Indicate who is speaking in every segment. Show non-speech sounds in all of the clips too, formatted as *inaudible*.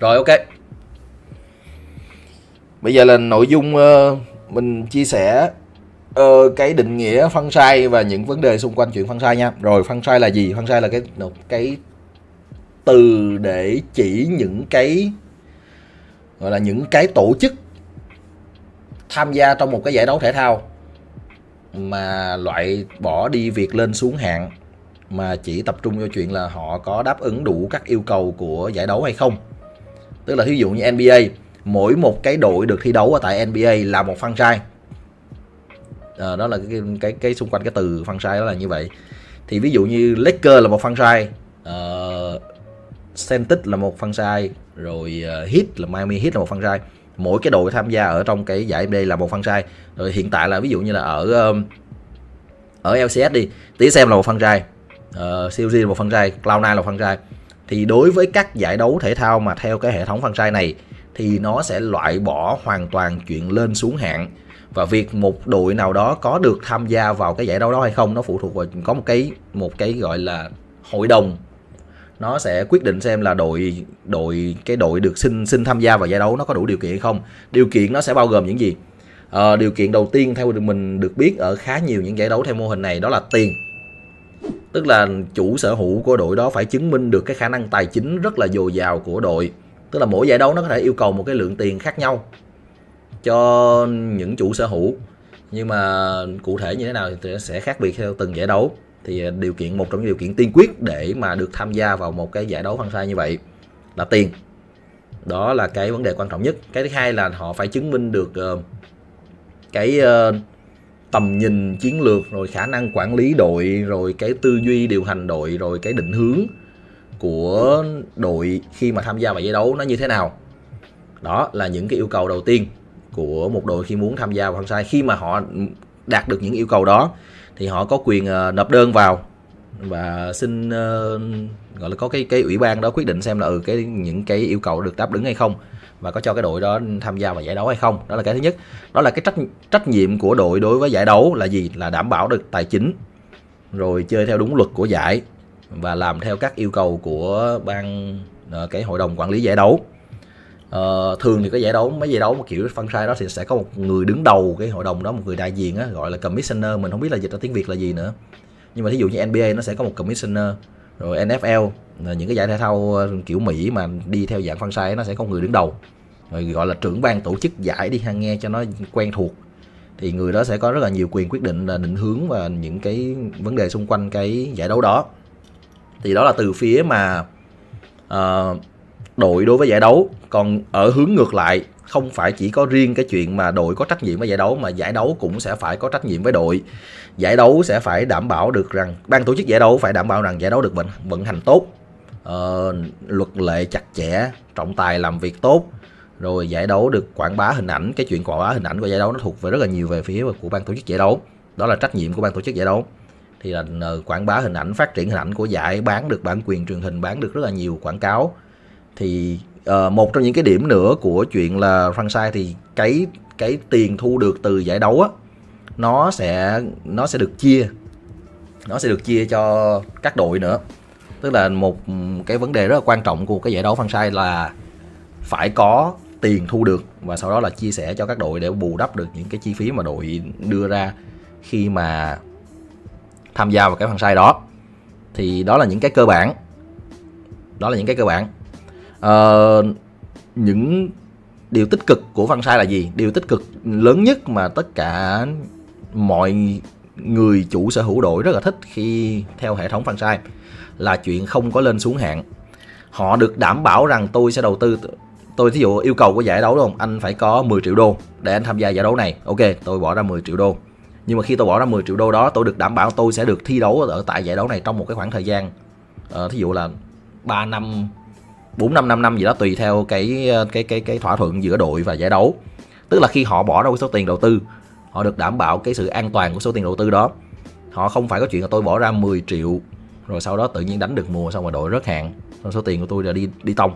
Speaker 1: Rồi ok. Bây giờ là nội dung uh, mình chia sẻ uh, cái định nghĩa phân sai và những vấn đề xung quanh chuyện phân sai nha. Rồi phân sai là gì? Phân sai là cái một cái từ để chỉ những cái gọi là những cái tổ chức tham gia trong một cái giải đấu thể thao mà loại bỏ đi việc lên xuống hạng mà chỉ tập trung vào chuyện là họ có đáp ứng đủ các yêu cầu của giải đấu hay không tức là ví dụ như NBA mỗi một cái đội được thi đấu ở tại NBA là một franchise à, đó là cái, cái cái xung quanh cái từ franchise đó là như vậy thì ví dụ như Lakers là một franchise uh, Celtics là một franchise rồi ờ, Heat là Miami Heat là một franchise mỗi cái đội tham gia ở trong cái giải NBA là một franchise rồi hiện tại là ví dụ như là ở um, ở LCS đi tí xem là một franchise uh, CLG là một franchise Cloud9 là một franchise thì đối với các giải đấu thể thao mà theo cái hệ thống phân franchise này thì nó sẽ loại bỏ hoàn toàn chuyện lên xuống hạng và việc một đội nào đó có được tham gia vào cái giải đấu đó hay không nó phụ thuộc vào có một cái một cái gọi là hội đồng nó sẽ quyết định xem là đội đội cái đội được xin xin tham gia vào giải đấu nó có đủ điều kiện hay không điều kiện nó sẽ bao gồm những gì à, điều kiện đầu tiên theo mình được biết ở khá nhiều những giải đấu theo mô hình này đó là tiền tức là chủ sở hữu của đội đó phải chứng minh được cái khả năng tài chính rất là dồi dào của đội tức là mỗi giải đấu nó có thể yêu cầu một cái lượng tiền khác nhau cho những chủ sở hữu nhưng mà cụ thể như thế nào thì sẽ khác biệt theo từng giải đấu thì à, điều kiện một trong những điều kiện tiên quyết để mà được tham gia vào một cái giải đấu phân sai như vậy là tiền đó là cái vấn đề quan trọng nhất cái thứ hai là họ phải chứng minh được ờ, cái ờ, tầm nhìn chiến lược rồi khả năng quản lý đội rồi cái tư duy điều hành đội rồi cái định hướng của đội khi mà tham gia vào giải đấu nó như thế nào đó là những cái yêu cầu đầu tiên của một đội khi muốn tham gia vào sai khi mà họ đạt được những yêu cầu đó thì họ có quyền ờ, nộp đơn vào và xin uh, gọi là có cái cái ủy ban đó quyết định xem là ừ cái những cái yêu cầu được đáp ứng hay không và có cho cái đội đó tham gia vào giải đấu hay không đó là cái thứ nhất đó là cái trách trách nhiệm của đội đối với giải đấu là gì là đảm bảo được tài chính rồi chơi theo đúng luật của giải và làm theo các yêu cầu của ban ờ, cái hội đồng quản lý giải đấu Uh, thường thì cái giải đấu mấy giải đấu một kiểu phân sai đó thì sẽ có một người đứng đầu cái hội đồng đó một người đại diện á gọi là commissioner mình không biết là dịch ra tiếng việt là gì nữa nhưng mà thí dụ như nba nó sẽ có một commissioner rồi nfl Ờ, những cái giải thể thao ờ, kiểu Mỹ mà đi theo dạng phân sai nó sẽ có người đứng đầu rồi gọi là trưởng ban tổ chức giải đi ha nghe cho nó quen thuộc thì người đó sẽ có rất là nhiều quyền quyết định là định hướng và những cái vấn đề xung quanh cái giải đấu đó thì đó là từ phía mà uh, đội đối với giải đấu còn ở hướng ngược lại không phải chỉ có riêng cái chuyện mà đội có trách nhiệm với giải đấu mà giải đấu cũng sẽ phải có trách nhiệm với đội giải đấu sẽ phải đảm bảo được rằng ban tổ chức giải đấu phải đảm bảo rằng giải đấu được vận vận hành tốt uh, luật lệ chặt chẽ trọng tài làm việc tốt rồi giải đấu được quảng bá hình ảnh cái chuyện quảng bá hình ảnh của giải đấu nó thuộc về rất là nhiều về phía của ban tổ chức giải đấu đó là trách nhiệm của ban tổ chức giải đấu thì là ờ, quảng bá hình ảnh phát triển hình ảnh của giải bán được bản quyền truyền hình bán được rất là nhiều quảng cáo thì uh, một trong những cái điểm nữa của chuyện là franchise thì cái cái tiền thu được từ giải đấu á nó sẽ nó sẽ được chia nó sẽ được chia cho các đội nữa tức là một cái vấn đề rất là quan trọng của cái giải đấu phân sai là phải có tiền thu được và sau đó là chia sẻ cho các đội để bù đắp được những cái chi phí mà đội đưa ra khi mà tham gia vào cái sai đó thì đó là những cái cơ bản đó là những cái cơ bản ờ, những điều tích cực của phân sai là gì điều tích cực lớn nhất mà tất cả mọi người chủ sở hữu đội rất là thích khi theo hệ thống franchise là chuyện không có lên xuống hạn họ được đảm bảo rằng tôi sẽ đầu tư tôi thí dụ yêu cầu của giải đấu đúng không anh phải có 10 triệu đô để anh tham gia giải đấu này ok tôi bỏ ra 10 triệu đô nhưng mà khi tôi bỏ ra 10 triệu đô đó tôi được đảm bảo tôi sẽ được thi đấu ở tại giải đấu này trong một cái khoảng thời gian ờ, thí dụ là 3 năm 4 năm 5 năm gì đó tùy theo cái ờ, cái cái cái thỏa thuận giữa đội và giải đấu tức là khi họ bỏ ra số tiền đầu tư họ được đảm bảo cái sự an toàn của số tiền đầu tư đó họ không phải có chuyện là tôi bỏ ra 10 triệu rồi sau đó tự nhiên đánh được mùa xong rồi đội rớt hạng xong số tiền của tôi là đi đi tông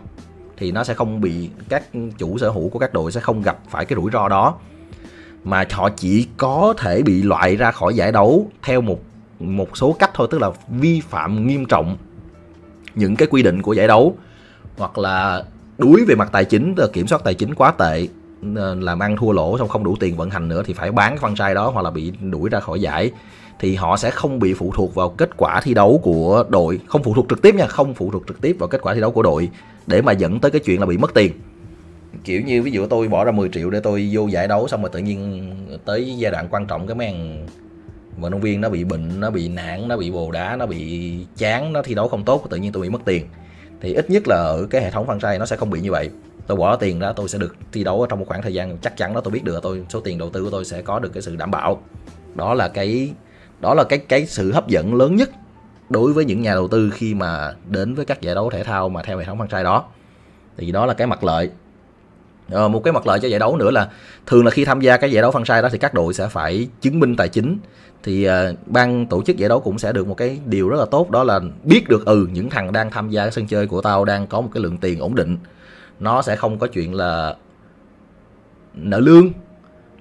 Speaker 1: thì nó sẽ không bị các chủ sở hữu của các đội sẽ không gặp phải cái rủi ro đó mà họ chỉ có thể bị loại ra khỏi giải đấu theo một một số cách thôi tức là vi phạm nghiêm trọng những cái quy định của giải đấu hoặc là đuối về mặt tài chính là kiểm soát tài chính quá tệ Ờ, làm ăn thua lỗ xong không đủ tiền vận hành nữa thì phải bán cái trai đó hoặc là bị đuổi ra khỏi giải thì họ sẽ không bị phụ thuộc vào kết quả thi đấu của đội không phụ thuộc trực tiếp nha không phụ thuộc trực tiếp vào kết quả thi đấu của đội để mà dẫn tới cái chuyện là bị mất tiền kiểu như ví dụ tôi bỏ ra 10 triệu để tôi vô giải đấu xong rồi tự nhiên tới giai đoạn quan trọng cái mấy vận động viên nó bị bệnh nó bị nản nó bị bồ đá nó bị chán nó thi đấu không tốt tự nhiên tôi bị mất tiền thì ít nhất là ở cái hệ thống franchise nó sẽ không bị như vậy tôi bỏ tiền đó tôi sẽ được thi đấu trong một khoảng thời gian chắc chắn đó tôi biết được tôi số tiền đầu tư của tôi sẽ có được cái sự đảm bảo đó là cái đó là cái cái sự hấp dẫn lớn nhất đối với những nhà đầu tư khi mà đến với các giải đấu thể thao mà theo hệ thống franchise đó thì đó là cái mặt lợi Ờ, một cái mặt lợi cho giải đấu nữa là thường là khi tham gia cái giải đấu phân sai đó thì các đội sẽ phải chứng minh tài chính thì uh, ban tổ chức giải đấu cũng sẽ được một cái điều rất là tốt đó là biết được ừ những thằng đang tham gia sân chơi của tao đang có một cái lượng tiền ổn định nó sẽ không có chuyện là nợ lương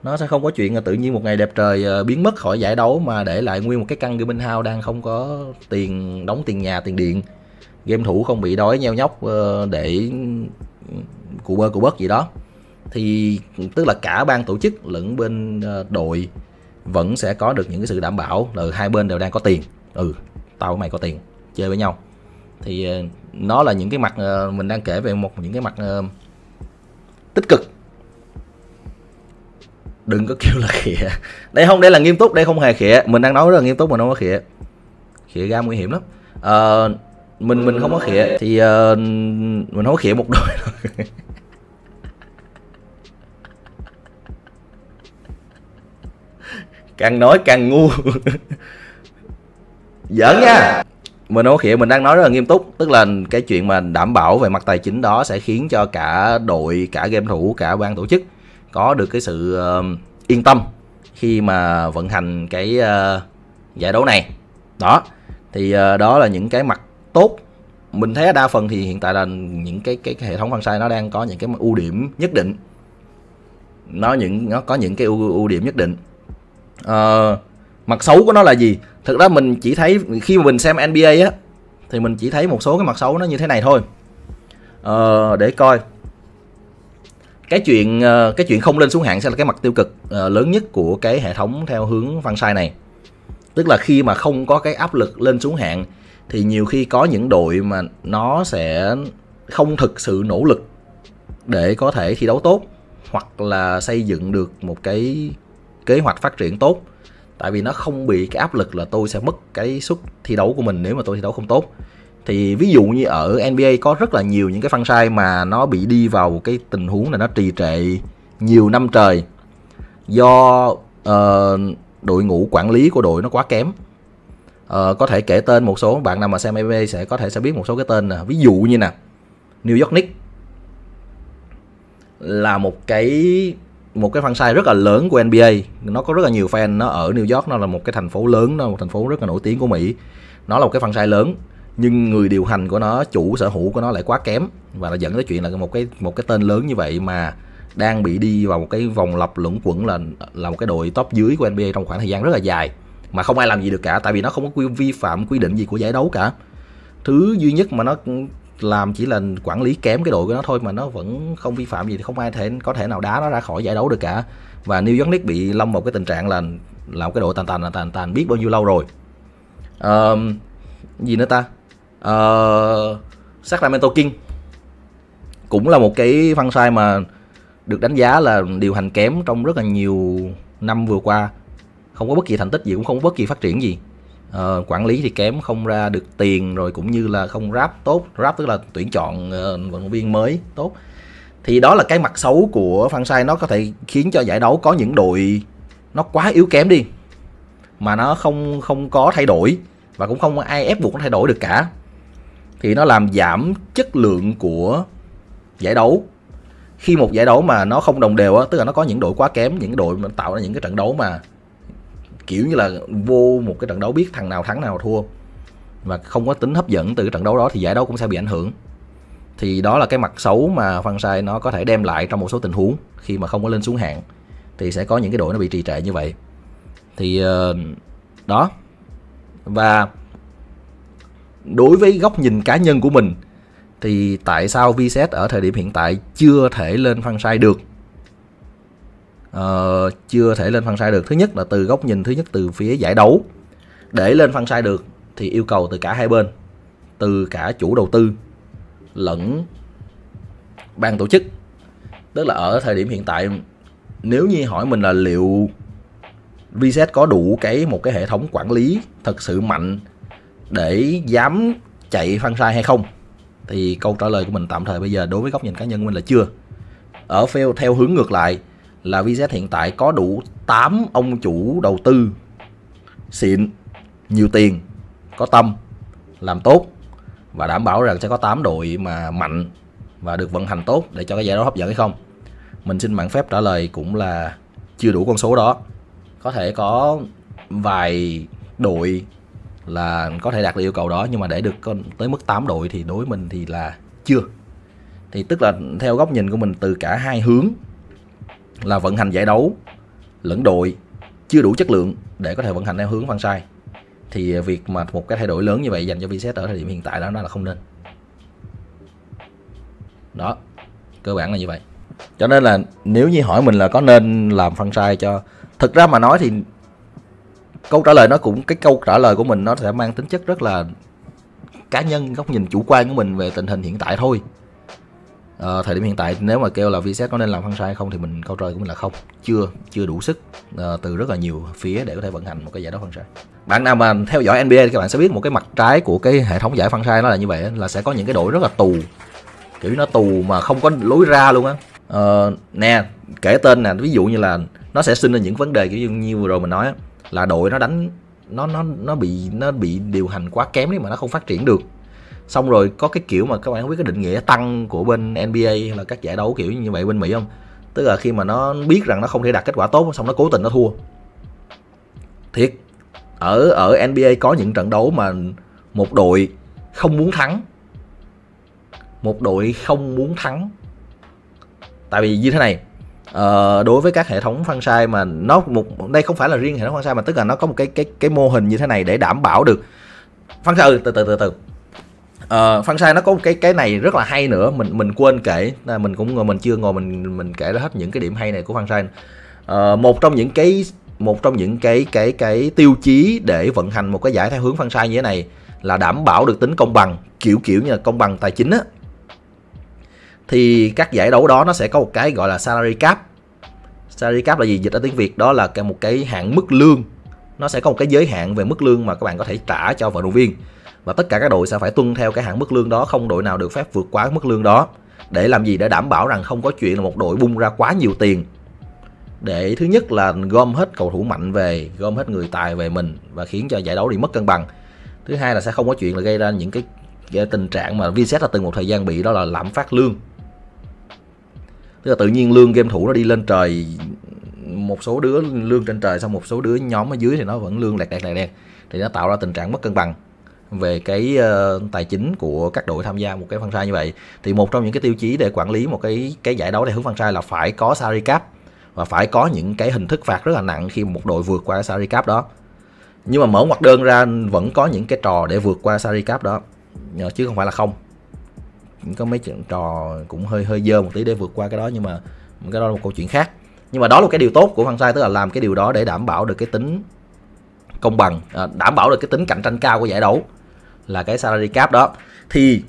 Speaker 1: nó sẽ không có chuyện là tự nhiên một ngày đẹp trời ờ, biến mất khỏi giải đấu mà để lại nguyên một cái căn gaming hao đang không có tiền đóng tiền nhà tiền điện game thủ không bị đói nheo nhóc ờ, để cụ bơ cụ bớt gì đó thì tức là cả ban tổ chức lẫn bên ờ, đội vẫn sẽ có được những cái sự đảm bảo là ừ, hai bên đều đang có tiền ừ tao với mày có tiền chơi với nhau thì ờ, nó là những cái mặt ờ, mình đang kể về một những cái mặt tích cực đừng có kêu là *laughs* khịa đây không đây là nghiêm túc đây không hề khịa mình đang nói rất là nghiêm túc mà nó có khịa khịa ra nguy hiểm lắm uh, mình mình không có khỉa thì uh, mình không có khỉa một đôi đâu *laughs* càng nói càng ngu *laughs* giỡn nha mình nói khỉa mình đang nói rất là nghiêm túc tức là cái chuyện mà đảm bảo về mặt tài chính đó sẽ khiến cho cả đội cả game thủ cả ban tổ chức có được cái sự uh, yên tâm khi mà vận hành cái uh, giải đấu này đó thì uh, đó là những cái mặt tốt mình thấy đa phần thì hiện tại là những cái cái, cái hệ thống sai nó đang có những cái ưu điểm nhất định nó những nó có những cái ưu, ưu điểm nhất định à, mặt xấu của nó là gì thực ra mình chỉ thấy khi mà mình xem NBA á thì mình chỉ thấy một số cái mặt xấu nó như thế này thôi à, để coi cái chuyện ờ, cái chuyện không lên xuống hạng sẽ là cái mặt tiêu cực lớn nhất của cái hệ thống theo hướng fan sai này tức là khi mà không có cái áp lực lên xuống hạng thì nhiều khi có những đội mà nó sẽ không thực sự nỗ lực để có thể thi đấu tốt hoặc là xây dựng được một cái kế hoạch phát triển tốt tại vì nó không bị cái áp lực là tôi sẽ mất cái suất thi đấu của mình nếu mà tôi thi đấu không tốt thì ví dụ như ở NBA có rất là nhiều những cái franchise mà nó bị đi vào cái tình huống là nó trì trệ nhiều năm trời do uh, đội ngũ quản lý của đội nó quá kém uh, có thể kể tên một số bạn nào mà xem MLB sẽ có thể sẽ biết một số cái tên nè ví dụ như nè New York Knicks là một cái một cái franchise rất là lớn của NBA nó có rất là nhiều fan nó ở New York nó là một cái thành phố lớn nó là một thành phố rất là nổi tiếng của Mỹ nó là một cái franchise lớn nhưng người điều hành của nó chủ sở hữu của nó lại quá kém và nó dẫn tới chuyện là một cái một cái tên lớn như vậy mà đang bị đi vào một cái vòng lặp luẩn quẩn là là một cái đội top dưới của NBA trong khoảng thời gian rất là dài mà không ai làm gì được cả tại vì nó không có quy, vi phạm quy định gì của giải đấu cả thứ duy nhất mà nó làm chỉ là quản lý kém cái đội của nó thôi mà nó vẫn không vi phạm gì thì không ai thể có thể nào đá nó ra khỏi giải đấu được cả và New York Knicks bị lâm một cái tình trạng là làm cái đội tàn tàn tàn tàn biết bao nhiêu lâu rồi um, gì nữa ta uh, Sacramento King cũng là một cái phân sai mà được đánh giá là điều hành kém trong rất là nhiều năm vừa qua không có bất kỳ thành tích gì cũng không có bất kỳ phát triển gì uh, quản lý thì kém không ra được tiền rồi cũng như là không ráp tốt ráp tức là tuyển chọn uh, vận động viên mới tốt thì đó là cái mặt xấu của sai nó có thể khiến cho giải đấu có những đội nó quá yếu kém đi mà nó không không có thay đổi và cũng không ai ép buộc nó thay đổi được cả thì nó làm giảm chất lượng của giải đấu khi một giải đấu mà nó không đồng đều á tức là nó có những đội quá kém những đội mà tạo ra những cái trận đấu mà kiểu như là vô một cái trận đấu biết thằng nào thắng nào thua và không có tính hấp dẫn từ cái trận đấu đó thì giải đấu cũng sẽ bị ảnh hưởng thì đó là cái mặt xấu mà phan sai nó có thể đem lại trong một số tình huống khi mà không có lên xuống hạng thì sẽ có những cái đội nó bị trì trệ như vậy thì ờ, đó và đối với góc nhìn cá nhân của mình thì tại sao VSS ở thời điểm hiện tại chưa thể lên phan sai được uh, chưa thể lên phân sai được thứ nhất là từ góc nhìn thứ nhất từ phía giải đấu để lên phân sai được thì yêu cầu từ cả hai bên từ cả chủ đầu tư lẫn ban tổ chức tức là ở thời điểm hiện tại nếu như hỏi mình là liệu reset có đủ cái một cái hệ thống quản lý thật sự mạnh để dám chạy phân sai hay không thì câu trả lời của mình tạm thời bây giờ đối với góc nhìn cá nhân của mình là chưa ở theo hướng ngược lại là VZ hiện tại có đủ 8 ông chủ đầu tư xịn, nhiều tiền, có tâm, làm tốt và đảm bảo rằng sẽ có 8 đội mà mạnh và được vận hành tốt để cho cái giải đấu hấp dẫn hay không? Mình xin mạn phép trả lời cũng là chưa đủ con số đó. Có thể có vài đội là có thể đạt được yêu cầu đó nhưng mà để được tới mức 8 đội thì đối với mình thì là chưa. Thì tức là theo góc nhìn của mình từ cả hai hướng là vận hành giải đấu lẫn đội chưa đủ chất lượng để có thể vận hành theo hướng văn sai thì việc mà một cái thay đổi lớn như vậy dành cho VZ ở thời điểm hiện tại đó nó là không nên đó cơ bản là như vậy cho nên là nếu như hỏi mình là có nên làm phân sai cho thực ra mà nói thì câu trả lời nó cũng cái câu trả lời của mình nó sẽ mang tính chất rất là cá nhân góc nhìn chủ quan của mình về tình hình hiện tại thôi à, thời điểm hiện tại nếu mà kêu là Vietjet có nên làm phân sai không thì mình câu trả lời của mình là không chưa chưa đủ sức à, từ rất là nhiều phía để có thể vận hành một cái giải đấu phân sai bạn nào mà theo dõi NBA thì các bạn sẽ biết một cái mặt trái của cái hệ thống giải phân sai nó là như vậy là sẽ có những cái đội rất là tù kiểu nó tù mà không có lối ra luôn á à, nè kể tên nè ví dụ như là nó sẽ sinh ra những vấn đề kiểu như vừa rồi mình nói là đội nó đánh nó nó nó bị nó bị điều hành quá kém đấy mà nó không phát triển được xong rồi có cái kiểu mà các bạn không biết cái định nghĩa tăng của bên NBA hay là các giải đấu kiểu như vậy bên Mỹ không tức là khi mà nó biết rằng nó không thể đạt kết quả tốt xong nó cố tình nó thua thiệt ở ở NBA có những trận đấu mà một đội không muốn thắng một đội không muốn thắng tại vì như thế này ờ, đối với các hệ thống phân sai mà nó một đây không phải là riêng hệ thống phân sai mà tức là nó có một cái cái cái mô hình như thế này để đảm bảo được phân sai ừ, từ từ từ từ ờ uh, Fansai nó có cái cái này rất là hay nữa mình mình quên kể mình cũng mình chưa ngồi mình mình kể hết những cái điểm hay này của Fansai uh, ờ, một trong những cái một trong những cái cái cái tiêu chí để vận hành một cái giải theo hướng Fansai như thế này là đảm bảo được tính công bằng kiểu kiểu như là công bằng tài chính á thì các giải đấu đó nó sẽ có một cái gọi là salary cap salary cap là gì dịch ra tiếng việt đó là một cái hạn mức lương nó sẽ có một cái giới hạn về mức lương mà các bạn có thể trả cho vận động viên và tất cả các đội sẽ phải tuân theo cái hạn mức lương đó không đội nào được phép vượt quá mức lương đó để làm gì để đảm bảo rằng không có chuyện là một đội bung ra quá nhiều tiền để thứ nhất là gom hết cầu thủ mạnh về gom hết người tài về mình và khiến cho giải đấu đi mất cân bằng thứ hai là sẽ không có chuyện là gây ra những cái, cái tình trạng mà Vincent là từng một thời gian bị đó là lạm phát lương tức là tự nhiên lương game thủ nó đi lên trời một số đứa lương trên trời xong một số đứa nhóm ở dưới thì nó vẫn lương lẹt đẹt lẹt đẹt thì nó tạo ra tình trạng mất cân bằng về cái uh, tài chính của các đội tham gia một cái phân sai như vậy thì một trong những cái tiêu chí để quản lý một cái cái giải đấu theo hướng phân sai là phải có salary cap và phải có những cái hình thức phạt rất là nặng khi một đội vượt qua salary cap đó nhưng mà mở ngoặc đơn ra vẫn có những cái trò để vượt qua salary cap đó ờ, chứ không phải là không có mấy chuyện trò cũng hơi hơi dơ một tí để vượt qua cái đó nhưng mà cái đó là một câu chuyện khác nhưng mà đó là một cái điều tốt của phân sai tức là làm cái điều đó để đảm bảo được cái tính công bằng ờ, đảm bảo được cái tính cạnh tranh cao của giải đấu là cái salary cap đó thì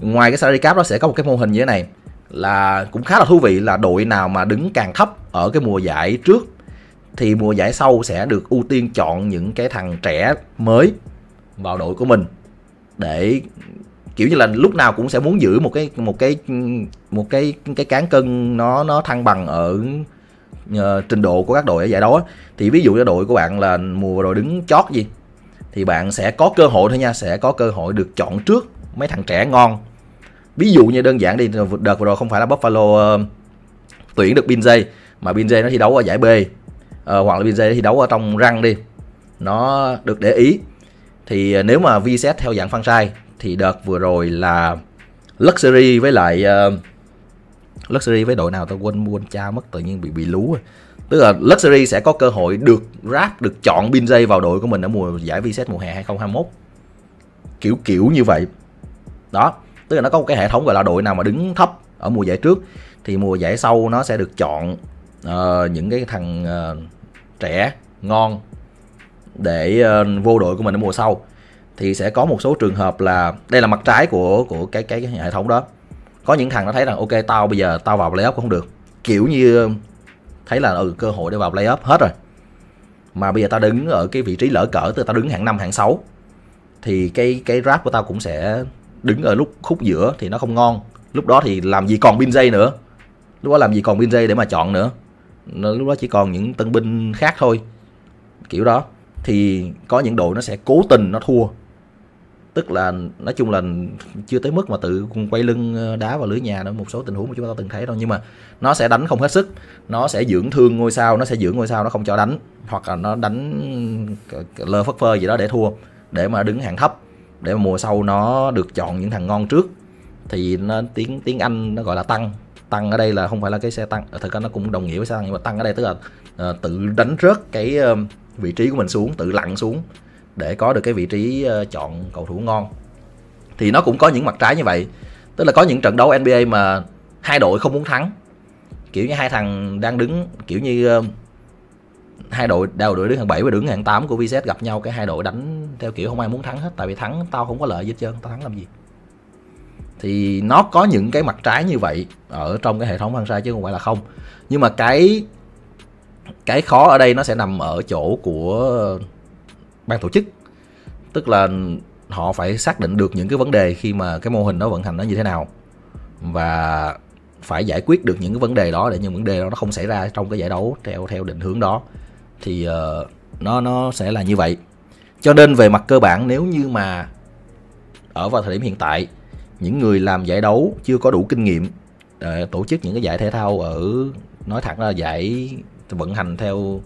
Speaker 1: ngoài cái salary cap đó sẽ có một cái mô hình như thế này là cũng khá là thú vị là đội nào mà đứng càng thấp ở cái mùa giải trước thì mùa giải sau sẽ được ưu tiên chọn những cái thằng trẻ mới vào đội của mình để kiểu như là lúc nào cũng sẽ muốn giữ một cái một cái một cái cái cán cân nó nó thăng bằng ở uh, trình độ của các đội ở giải đó thì ví dụ như đội của bạn là mùa rồi đứng chót gì thì bạn sẽ có cơ hội thôi nha sẽ có cơ hội được chọn trước mấy thằng trẻ ngon ví dụ như đơn giản đi đợt vừa rồi không phải là Buffalo uh, tuyển được Binjay mà Binjay nó thi đấu ở giải B uh, hoặc là Binjay thi đấu ở trong răng đi nó được để ý thì ờ, nếu mà vi theo dạng phân sai thì đợt vừa rồi là luxury với lại uh, luxury với đội nào tôi quên quên cha mất tự nhiên bị bị lú rồi tức là luxury sẽ có cơ hội được rap được chọn pin dây vào đội của mình ở mùa giải vset mùa hè 2021 kiểu kiểu như vậy đó tức là nó có một cái hệ thống gọi là đội nào mà đứng thấp ở mùa giải trước thì mùa giải sau nó sẽ được chọn uh, những cái thằng uh, trẻ ngon để uh, vô đội của mình ở mùa sau thì sẽ có một số trường hợp là đây là mặt trái của của cái cái, cái hệ thống đó có những thằng nó thấy rằng ok tao bây giờ tao vào playoff cũng không được kiểu như thấy là ừ cơ hội để vào playoff hết rồi mà bây giờ tao đứng ở cái vị trí lỡ cỡ từ tao đứng hạng 5 hạng 6 thì cái cái rap của tao cũng sẽ đứng ở lúc khúc giữa thì nó không ngon lúc đó thì làm gì còn pin dây nữa lúc đó làm gì còn pin dây để mà chọn nữa lúc đó chỉ còn những tân binh khác thôi kiểu đó thì có những đội nó sẽ cố tình nó thua tức là nói chung là chưa tới mức mà tự quay lưng ờ, đá vào lưới nhà đó một số tình huống mà chúng ta từng thấy đâu nhưng mà nó sẽ đánh không hết sức nó sẽ dưỡng thương ngôi sao nó sẽ dưỡng ngôi sao nó không cho đánh hoặc là nó đánh ờ, lơ phất phơ gì đó để thua để mà đứng hạng thấp để mà mùa sau nó được chọn những thằng ngon trước thì nó tiếng tiếng anh nó gọi là tăng tăng ở đây là không phải là cái xe tăng ờ, thực ra nó cũng đồng nghĩa với xe tăng nhưng mà tăng ở đây tức là uh, tự đánh rớt cái uh, vị trí của mình xuống tự lặn xuống để có được cái vị trí ờ, chọn cầu thủ ngon thì nó cũng có những mặt trái như vậy tức là có những trận đấu NBA mà hai đội không muốn thắng kiểu như hai thằng đang đứng kiểu như ờ, hai đội đều đội đứng hạng 7 và đứng hạng 8 của VZ gặp nhau cái hai đội đánh theo kiểu không ai muốn thắng hết tại vì thắng tao không có lợi gì hết trơn tao thắng làm gì thì nó có những cái mặt trái như vậy ở trong cái hệ thống Hansa chứ không phải là không nhưng mà cái cái khó ở đây nó sẽ nằm ở chỗ của ban tổ chức tức là họ phải xác định được những cái vấn đề khi mà cái mô hình nó vận hành nó như thế nào và phải giải quyết được những cái vấn đề đó để những vấn đề đó nó không xảy ra trong cái giải đấu theo theo định hướng đó thì uh, nó nó sẽ là như vậy cho nên về mặt cơ bản nếu như mà ở vào thời điểm hiện tại những người làm giải đấu chưa có đủ kinh nghiệm để tổ chức những cái giải thể thao ở nói thẳng là giải vận hành theo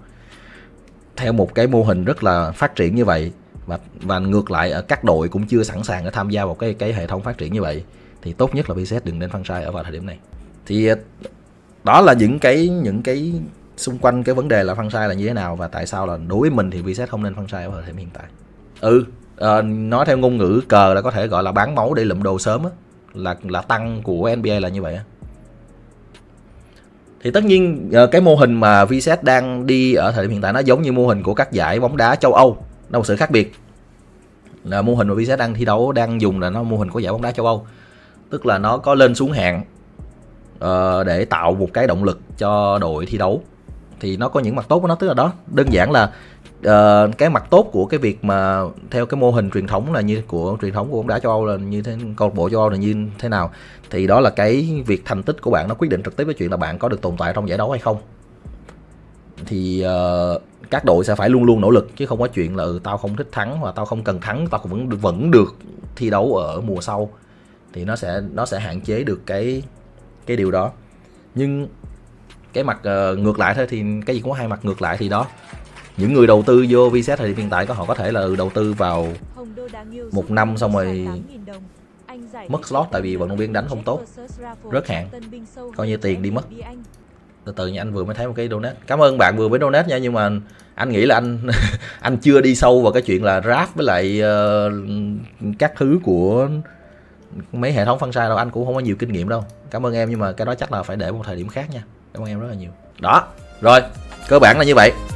Speaker 1: theo một cái mô hình rất là phát triển như vậy và và ngược lại ở các đội cũng chưa sẵn sàng để tham gia vào cái cái hệ thống phát triển như vậy thì tốt nhất là VCS đừng nên phân sai ở vào thời điểm này thì ờ, đó là những cái những cái xung quanh cái vấn đề là phân sai là như thế nào và tại sao là đối với mình thì VCS không nên phân sai ở thời điểm hiện tại ừ à, nói theo ngôn ngữ cờ là có thể gọi là bán máu để lụm đồ sớm á là là tăng của NBA là như vậy á thì tất nhiên ờ, cái mô hình mà VZ đang đi ở thời điểm hiện tại nó giống như mô hình của các giải bóng đá châu Âu nó một sự khác biệt là mô hình mà VZ đang thi đấu đang dùng là nó mô hình của giải bóng đá châu Âu tức là nó có lên xuống hạng ờ, để tạo một cái động lực cho đội thi đấu thì nó có những mặt tốt của nó tức là đó đơn giản là uh, cái mặt tốt của cái việc mà theo cái mô hình truyền thống là như của truyền thống của bóng đá châu Âu là như thế câu lạc bộ châu Âu là như thế nào thì đó là cái việc thành tích của bạn nó quyết định trực tiếp với chuyện là bạn có được tồn tại trong giải đấu hay không thì uh, các đội sẽ phải luôn luôn nỗ lực chứ không có chuyện là ừ, tao không thích thắng và tao không cần thắng tao cũng vẫn vẫn được thi đấu ở mùa sau thì nó sẽ nó sẽ hạn chế được cái cái điều đó nhưng cái mặt uh, ngược lại thôi thì cái gì cũng có hai mặt ngược lại thì đó những người đầu tư vô VZ thời điểm hiện tại có họ có thể là đầu tư vào một năm xong rồi mất slot tại vì vận động viên đánh không tốt rất hạn coi như tiền đi mất từ từ như anh vừa mới thấy một cái donate cảm ơn bạn vừa mới donate nha nhưng mà anh nghĩ là anh *laughs* anh chưa đi sâu vào cái chuyện là rap với lại uh, các thứ của mấy hệ thống phân sai đâu anh cũng không có nhiều kinh nghiệm đâu cảm ơn em nhưng mà cái đó chắc là phải để một thời điểm khác nha cảm ơn em rất là nhiều đó rồi cơ bản là như vậy